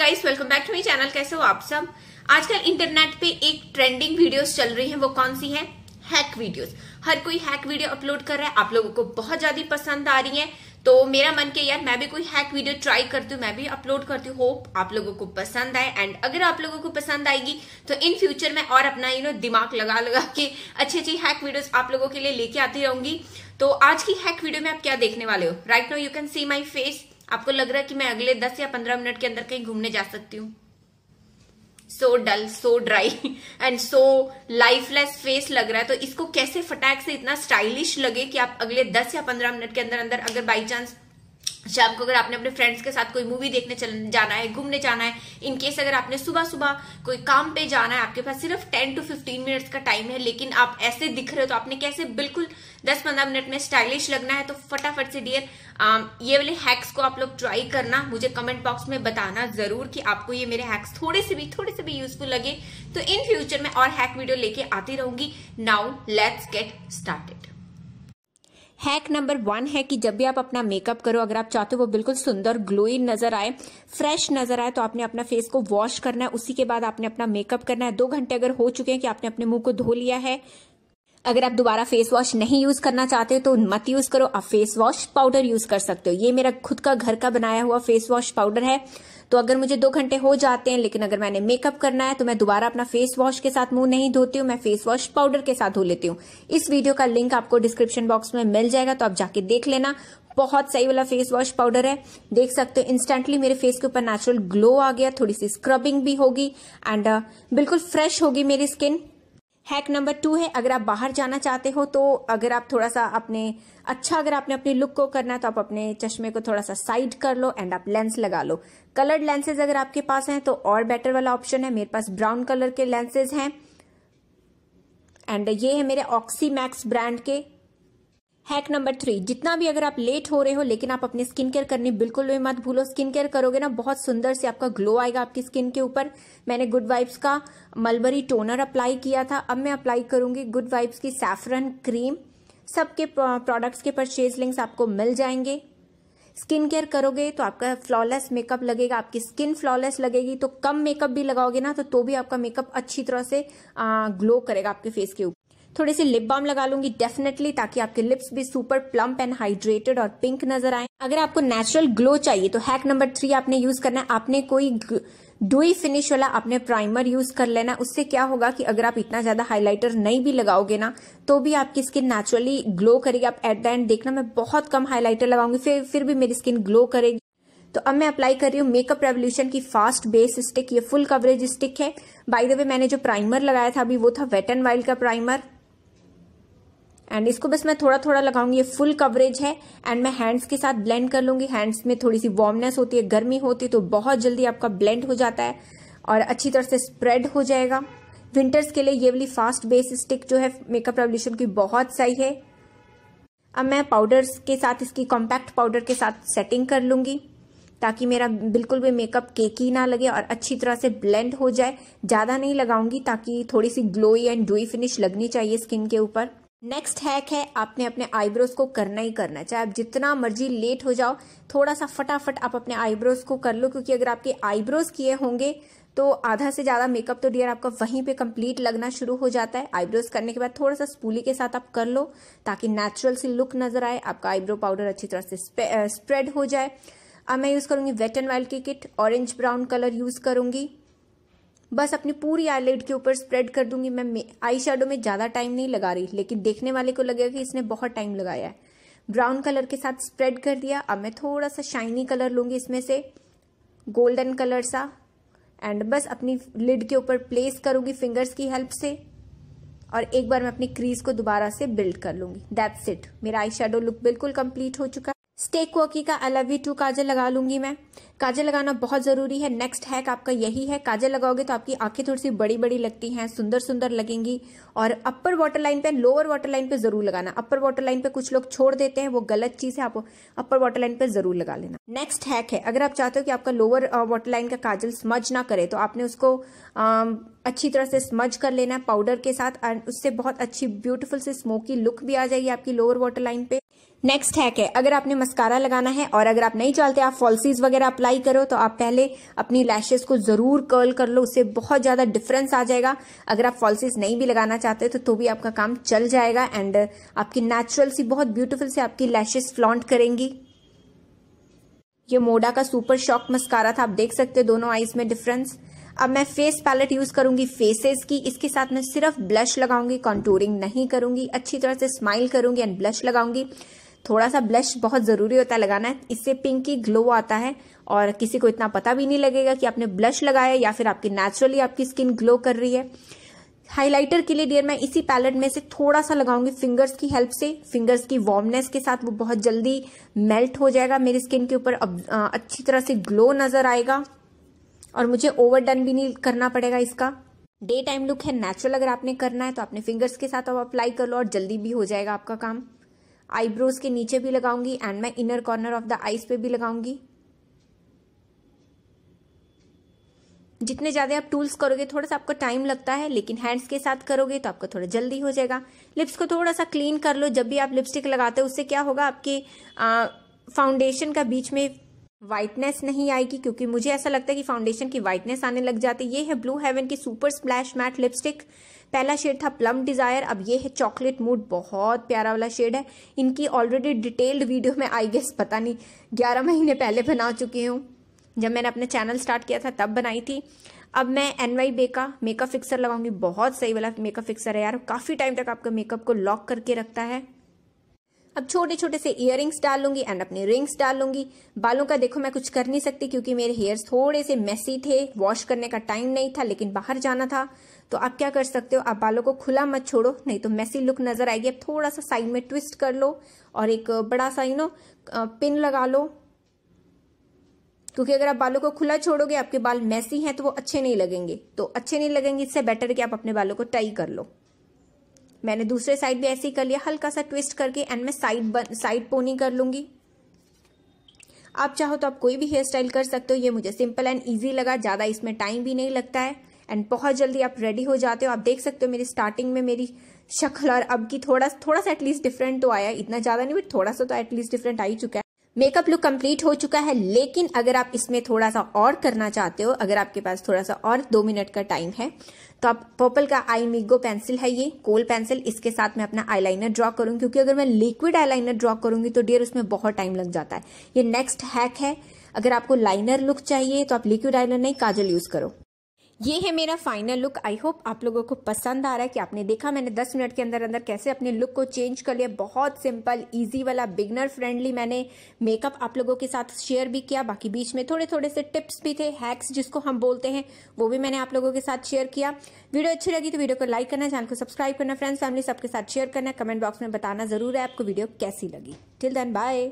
guys welcome back to my channel कैसे हो आप सब आजकल इंटरनेट पे एक ट्रेंडिंग वीडियोस चल रही हैं वो कौन सी है हैक वीडियोस हर कोई हैक वीडियो अपलोड कर रहा है आप लोगों को बहुत ज्यादा पसंद आ रही है तो मेरा मन के यार मैं भी कोई हैक वीडियो ट्राई करती हूँ मैं भी अपलोड करती हूँ होप आप लोगों को पसंद आए एंड अगर आप लोगों को पसंद आएगी तो इन फ्यूचर में और अपना यू नो दिमाग लगा लगा के अच्छी अच्छी हैक वीडियोस आप लोगों के लिए लेके आती रहूंगी तो आज की हैक वीडियो में आप क्या देखने वाले हो right no you can see my face आपको लग रहा है कि मैं अगले दस या पंद्रह मिनट के अंदर कहीं घूमने जा सकती हूँ so dull so dry and so lifeless face लग रहा है तो इसको कैसे फटाक से इतना स्टाइलिश लगे कि आप अगले दस या पंद्रह मिनट के अंदर अंदर अगर बाई चांस शाम अच्छा, को अगर आपने अपने फ्रेंड्स के साथ कोई मूवी देखने चल जाना है घूमने जाना है इनकेस अगर आपने सुबह सुबह कोई काम पे जाना है आपके पास सिर्फ टेन टू फिफ्टीन मिनट्स का टाइम है लेकिन आप ऐसे दिख रहे हो तो आपने कैसे बिल्कुल दस पंद्रह मिनट में स्टाइलिश लगना है तो फटाफट से डियर ये वाले हैक्स को आप लोग ट्राई करना मुझे कमेंट बॉक्स में बताना जरूर कि आपको ये मेरे हैक्स थोड़े से भी थोड़े से भी यूजफुल लगे तो इन फ्यूचर में और हैक वीडियो लेके आती रहूंगी now let's get started hack number one है कि जब भी आप अपना मेकअप करो अगर आप चाहते हो वो बिल्कुल सुंदर ग्लोई नजर आए फ्रेश नजर आए तो आपने अपना फेस को वॉश करना है उसी के बाद आपने अपना मेकअप करना है दो घंटे अगर हो चुके हैं कि आपने अपने मुंह को धो लिया है अगर आप दोबारा फेस वॉश नहीं यूज करना चाहते हो तो मत यूज करो आप फेस वॉश पाउडर यूज कर सकते हो ये मेरा खुद का घर का बनाया हुआ फेस वॉश पाउडर है तो अगर मुझे दो घंटे हो जाते हैं लेकिन अगर मैंने मेकअप करना है तो मैं दोबारा अपना फेस वॉश के साथ मुंह नहीं धोती हूँ मैं फेस वॉश पाउडर के साथ धो लेती हूँ इस वीडियो का लिंक आपको डिस्क्रिप्शन बॉक्स में मिल जाएगा तो आप जाके देख लेना बहुत सही वाला फेस वॉश पाउडर है देख सकते हो इंस्टेंटली मेरे फेस के ऊपर नेचुरल ग्लो आ गया थोड़ी सी स्क्रबिंग भी होगी एंड बिल्कुल फ्रेश होगी मेरी स्किन हैक नंबर टू है अगर आप बाहर जाना चाहते हो तो अगर आप थोड़ा सा अपने अच्छा अगर आपने अपने लुक को करना है तो आप अपने चश्मे को थोड़ा सा साइड कर लो एंड आप लेंस लगा लो कलर्ड लेंसेज अगर आपके पास हैं तो और बेटर वाला ऑप्शन है मेरे पास ब्राउन कलर के लेंसेज हैं एंड ये है मेरे ऑक्सीमैक्स ब्रांड के हैक नंबर थ्री जितना भी अगर आप लेट हो रहे हो लेकिन आप अपनी स्किन केयर करनी बिल्कुल भी मत भूलो स्किन केयर करोगे ना बहुत सुंदर से आपका ग्लो आएगा आपकी स्किन के ऊपर मैंने गुड वाइब्स का मलबरी टोनर अप्लाई किया था अब मैं अप्लाई करूंगी गुड वाइब्स की सैफरन क्रीम सबके प्रोडक्ट्स के परचेज लिंक्स आपको मिल जाएंगे स्किन केयर करोगे तो आपका फ्लॉलेस मेकअप लगेगा आपकी स्किन फ्लॉलेस लगेगी तो कम मेकअप भी लगाओगे ना तो तो भी आपका मेकअप अच्छी तरह से ग्लो करेगा आपके फेस के ऊपर थोड़े से लिप बाम लगा लूंगी डेफिनेटली ताकि आपके लिप्स भी सुपर प्लम्प एंड हाइड्रेटेड और पिंक नजर आए अगर आपको नेचुरल ग्लो चाहिए तो हैक नंबर थ्री आपने यूज करना है आपने कोई डुई फिनिश वाला आपने प्राइमर यूज कर लेना उससे क्या होगा कि अगर आप इतना ज्यादा हाइलाइटर नहीं भी लगाओगे ना तो भी आपकी स्किन नेचुरली ग्लो करेगी आप एट द एंड देखना मैं बहुत कम हाइलाइटर लगाऊंगी फिर फिर भी मेरी स्किन ग्लो करेगी तो अब मैं अप्लाई कर रही हूँ मेकअप रेवोल्यूशन की फास्ट बेस स्टिक ये फुल कवरेज स्टिक है बाय द वे मैंने जो प्राइमर लगाया था अभी वो था वेट एंड वाइल्ड का प्राइमर एंड इसको बस मैं थोड़ा थोड़ा लगाऊंगी ये फुल कवरेज है एंड मैं हैंड्स के साथ ब्लेंड कर लूंगी हैंड्स में थोड़ी सी वार्मनेस होती है गर्मी होती है तो बहुत जल्दी आपका ब्लेंड हो जाता है और अच्छी तरह से स्प्रेड हो जाएगा विंटर्स के लिए ये वाली फास्ट बेस स्टिक जो है मेकअप रेवल्यूशन की बहुत सही है अब मैं पाउडर्स के साथ इसकी कॉम्पैक्ट पाउडर के साथ सेटिंग कर लूंगी ताकि मेरा बिल्कुल भी मेकअप केकी ना लगे और अच्छी तरह से ब्लेंड हो जाए ज़्यादा नहीं लगाऊंगी ताकि थोड़ी सी ग्लोई एंड डुई फिनिश लगनी चाहिए स्किन के ऊपर नेक्स्ट हैक है आपने अपने आईब्रोज को करना ही करना चाहे आप जितना मर्जी लेट हो जाओ थोड़ा सा फटाफट आप अपने आईब्रोज को कर लो क्योंकि अगर आपके आईब्रोज किए होंगे तो आधा से ज़्यादा मेकअप तो डियर आपका वहीं पे कंप्लीट लगना शुरू हो जाता है आईब्रोज करने के बाद थोड़ा सा स्पूली के साथ आप कर लो ताकि नेचुरल सी लुक नजर आए आपका आईब्रो पाउडर अच्छी तरह से स्प्रेड हो जाए अब मैं यूज़ करूंगी वेट एंड वाइल्ड की kit orange brown colour use करूंगी बस अपनी पूरी आई के ऊपर स्प्रेड कर दूंगी मैं आई शेडो में ज़्यादा टाइम नहीं लगा रही लेकिन देखने वाले को लगेगा कि इसने बहुत टाइम लगाया है ब्राउन कलर के साथ स्प्रेड कर दिया अब मैं थोड़ा सा शाइनी कलर लूंगी इसमें से गोल्डन कलर सा एंड बस अपनी लिड के ऊपर प्लेस करूंगी फिंगर्स की हेल्प से और एक बार मैं अपनी क्रीज को दोबारा से बिल्ड कर लूंगी दैट्स इट मेरा आई शेडो लुक बिल्कुल कंप्लीट हो चुका है स्टेक वर्की का एल टू काजल लगा लूंगी मैं काजल लगाना बहुत ज़रूरी है नेक्स्ट हैक आपका यही है काजल लगाओगे तो आपकी आंखें थोड़ी सी बड़ी बड़ी लगती हैं सुंदर सुंदर लगेंगी और अपर वाटर लाइन पे लोअर वाटर लाइन पे ज़रूर लगाना अपर वाटर लाइन पे कुछ लोग छोड़ देते हैं वो गलत चीज़ है आप अपर वाटर लाइन पे ज़रूर लगा लेना नेक्स्ट हैक है अगर आप चाहते हो कि आपका लोअर वाटर लाइन का काजल स्मज ना करे तो आपने उसको अच्छी तरह से स्मज कर लेना है पाउडर के साथ उससे बहुत अच्छी ब्यूटीफुल से स्मोकी लुक भी आ जाएगी आपकी लोअर वाटर लाइन पे नेक्स्ट हैक है अगर आपने मस्कारा लगाना है और अगर आप नहीं चाहते आप फॉल्सीज वगैरह अप्लाई करो तो आप पहले अपनी लैशेस को ज़रूर कर्ल कर लो उससे बहुत ज़्यादा डिफरेंस आ जाएगा अगर आप फॉल्सीज नहीं भी लगाना चाहते तो तो भी आपका काम चल जाएगा एंड uh, आपकी नेचुरल सी बहुत ब्यूटिफुल से आपकी लैशेज फ्लॉन्ट करेंगी ये मोडा का सुपर शॉक मस्कारा था आप देख सकते हो दोनों आईज में डिफरेंस अब मैं फेस पैलेट यूज करूंगी फेसेस की इसके साथ मैं सिर्फ ब्लश लगाऊंगी कॉन्टोरिंग नहीं करूंगी अच्छी तरह से स्माइल करूंगी एंड ब्लश लगाऊंगी थोड़ा सा ब्लश बहुत ज़रूरी होता है लगाना इससे पिंक की ग्लो आता है और किसी को इतना पता भी नहीं लगेगा कि आपने ब्लश लगाया या फिर आपकी नेचुरली आपकी स्किन ग्लो कर रही है हाइलाइटर के लिए डियर मैं इसी पैलेट में से थोड़ा सा लगाऊंगी फिंगर्स की हेल्प से फिंगर्स की वार्मनेस के साथ वो बहुत जल्दी मेल्ट हो जाएगा मेरी स्किन के ऊपर अच्छी तरह से ग्लो नजर आएगा और मुझे ओवर डन भी नहीं करना पड़ेगा इसका डे टाइम लुक है नेचुरल अगर आपने करना है तो आपने फिंगर्स के साथ अब अप्लाई कर लो और जल्दी भी हो जाएगा आपका काम आईब्रोज के नीचे भी लगाऊंगी एंड मैं inner corner of the eyes पे भी लगाऊंगी जितने ज़्यादा आप टूल्स करोगे थोड़ा सा आपको टाइम लगता है लेकिन हैंड्स के साथ करोगे तो आपको थोड़ा जल्दी हो जाएगा लिप्स को थोड़ा सा क्लीन कर लो जब भी आप लिपस्टिक लगाते हो उससे क्या होगा आपके फाउंडेशन का बीच में वाइटनेस नहीं आएगी क्योंकि मुझे ऐसा लगता है कि फाउंडेशन की वाइटनेस आने लग जाती है ये है ब्लू हेवन की सुपर स्प्लैश मैट लिपस्टिक पहला शेड था प्लम डिज़ायर अब ये है चॉकलेट मूड बहुत प्यारा वाला शेड है इनकी ऑलरेडी डिटेल्ड वीडियो में आई गेस पता नहीं ग्यारह महीने पहले बना चुकी हूँ जब मैंने अपना चैनल स्टार्ट किया था तब बनाई थी अब मैं एन वाई बे का मेकअप फिक्सर लगाऊंगी बहुत सही वाला मेकअप फिक्सर है यार काफ़ी टाइम तक आपका मेकअप को लॉक करके रखता है अब छोटे छोटे से इयर डाल लूंगी एंड अपने रिंग्स डाल लूंगी बालों का देखो मैं कुछ कर नहीं सकती क्योंकि मेरे हेयर्स थोड़े से मैसी थे वॉश करने का टाइम नहीं था लेकिन बाहर जाना था तो आप क्या कर सकते हो आप बालों को खुला मत छोड़ो नहीं तो मैसी लुक नजर आएगी आप थोड़ा सा साइड में ट्विस्ट कर लो और एक बड़ा सा यू नो पिन लगा लो क्योंकि अगर आप बालों को खुला छोड़ोगे आपके बाल मैसी हैं तो वो अच्छे नहीं लगेंगे तो अच्छे नहीं लगेंगे इससे बेटर कि आप अपने बालों को टाई कर लो मैंने दूसरे साइड भी ऐसे ही कर लिया हल्का सा ट्विस्ट करके एंड मैं साइड साइड पोनी कर लूंगी आप चाहो तो आप कोई भी हेयर स्टाइल कर सकते हो ये मुझे सिंपल एंड ईजी लगा ज़्यादा इसमें टाइम भी नहीं लगता है एंड बहुत जल्दी आप रेडी हो जाते हो आप देख सकते हो मेरी स्टार्टिंग में मेरी शक्ल और अब की थोड़ा थोड़ा सा एटलीस्ट डिफरेंट तो आया इतना ज़्यादा नहीं बट थोड़ा सा तो एटलीस्ट डिफरेंट आ ही चुका है मेकअप लुक कंप्लीट हो चुका है लेकिन अगर आप इसमें थोड़ा सा और करना चाहते हो अगर आपके पास थोड़ा सा और दो मिनट का टाइम है तो आप पर्पल का आई मिगो पेंसिल है ये कोल पेंसिल इसके साथ मैं अपना आईलाइनर ड्रॉ करूंगी क्योंकि अगर मैं लिक्विड आईलाइनर ड्रॉ करूंगी तो डियर उसमें बहुत टाइम लग जाता है ये नेक्स्ट हैक है अगर आपको लाइनर लुक चाहिए तो आप लिक्विड आईलाइनर नहीं काजल यूज करो ये है मेरा फाइनल लुक आई होप आप लोगों को पसंद आ रहा है कि आपने देखा मैंने 10 मिनट के अंदर अंदर कैसे अपने लुक को चेंज कर लिया बहुत सिंपल इजी वाला बिगनर फ्रेंडली मैंने मेकअप आप लोगों के साथ शेयर भी किया बाकी बीच में थोड़े थोड़े से टिप्स भी थे हैक्स जिसको हम बोलते हैं वो भी मैंने आप लोगों के साथ शेयर किया वीडियो अच्छी लगी तो वीडियो को लाइक करना चैनल को सब्सक्राइब करना फ्रेंड्स फैमिली सबके साथ शेयर करना कमेंट बॉक्स में बताना जरूर है आपको वीडियो कैसी लगी टिल देन बाय